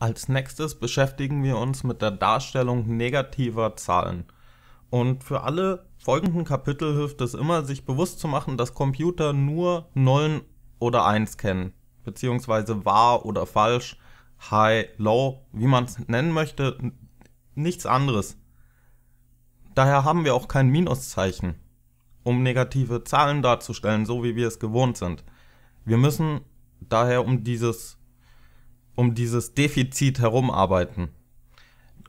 Als nächstes beschäftigen wir uns mit der Darstellung negativer Zahlen. Und für alle folgenden Kapitel hilft es immer, sich bewusst zu machen, dass Computer nur Nullen oder Eins kennen, beziehungsweise wahr oder falsch, high, low, wie man es nennen möchte, nichts anderes. Daher haben wir auch kein Minuszeichen, um negative Zahlen darzustellen, so wie wir es gewohnt sind. Wir müssen daher um dieses um dieses Defizit herumarbeiten.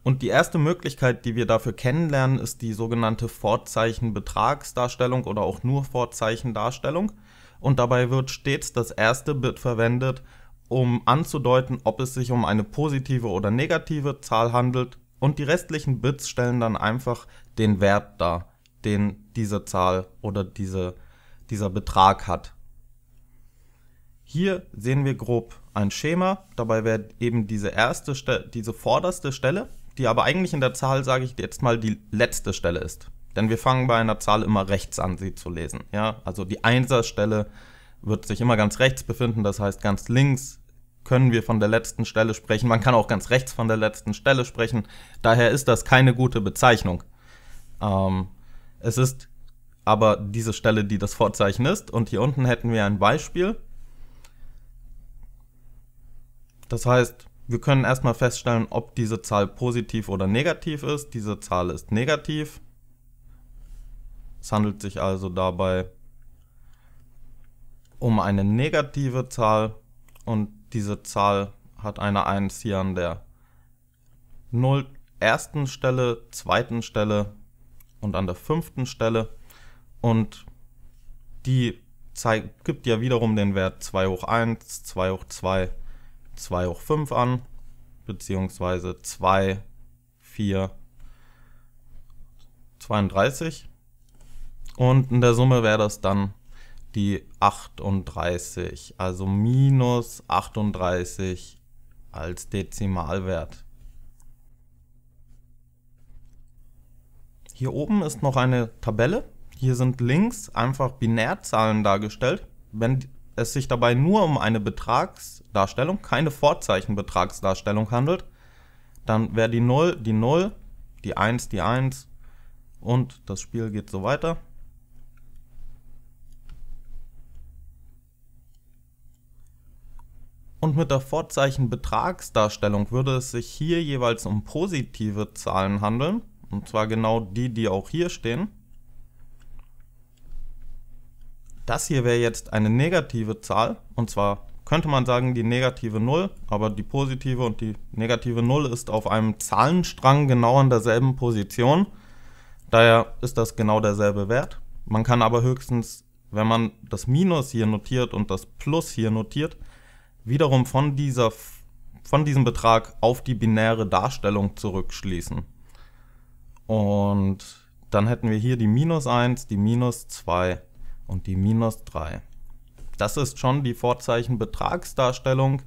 Und die erste Möglichkeit, die wir dafür kennenlernen, ist die sogenannte Vorzeichenbetragsdarstellung oder auch nur Vorzeichendarstellung. Und dabei wird stets das erste Bit verwendet, um anzudeuten, ob es sich um eine positive oder negative Zahl handelt. Und die restlichen Bits stellen dann einfach den Wert dar, den diese Zahl oder diese, dieser Betrag hat. Hier sehen wir grob ein Schema. Dabei wäre eben diese erste, Ste diese vorderste Stelle, die aber eigentlich in der Zahl, sage ich jetzt mal, die letzte Stelle ist. Denn wir fangen bei einer Zahl immer rechts an, sie zu lesen. Ja, also die Einserstelle wird sich immer ganz rechts befinden. Das heißt, ganz links können wir von der letzten Stelle sprechen. Man kann auch ganz rechts von der letzten Stelle sprechen. Daher ist das keine gute Bezeichnung. Ähm, es ist aber diese Stelle, die das Vorzeichen ist. Und hier unten hätten wir ein Beispiel das heißt, wir können erstmal feststellen, ob diese Zahl positiv oder negativ ist. Diese Zahl ist negativ. Es handelt sich also dabei um eine negative Zahl und diese Zahl hat eine 1 hier an der 0 ersten Stelle, zweiten Stelle und an der fünften Stelle und die zeigt, gibt ja wiederum den Wert 2 hoch 1, 2 hoch 2 2 hoch 5 an, beziehungsweise 2, 4, 32. Und in der Summe wäre das dann die 38, also minus 38 als Dezimalwert. Hier oben ist noch eine Tabelle. Hier sind links einfach Binärzahlen dargestellt. Wenn es sich dabei nur um eine Betragsdarstellung, keine Vorzeichenbetragsdarstellung handelt, dann wäre die 0 die 0, die 1 die 1 und das Spiel geht so weiter. Und mit der Vorzeichenbetragsdarstellung würde es sich hier jeweils um positive Zahlen handeln, und zwar genau die, die auch hier stehen. Das hier wäre jetzt eine negative Zahl und zwar könnte man sagen die negative 0, aber die positive und die negative 0 ist auf einem Zahlenstrang genau an derselben Position. Daher ist das genau derselbe Wert. Man kann aber höchstens, wenn man das Minus hier notiert und das Plus hier notiert, wiederum von, dieser, von diesem Betrag auf die binäre Darstellung zurückschließen. Und dann hätten wir hier die minus 1, die minus 2 und die minus 3. Das ist schon die Vorzeichenbetragsdarstellung.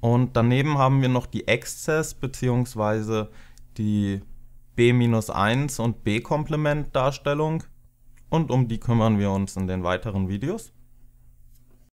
Und daneben haben wir noch die Exzess bzw. die b-1 und b-Komplementdarstellung. Und um die kümmern wir uns in den weiteren Videos.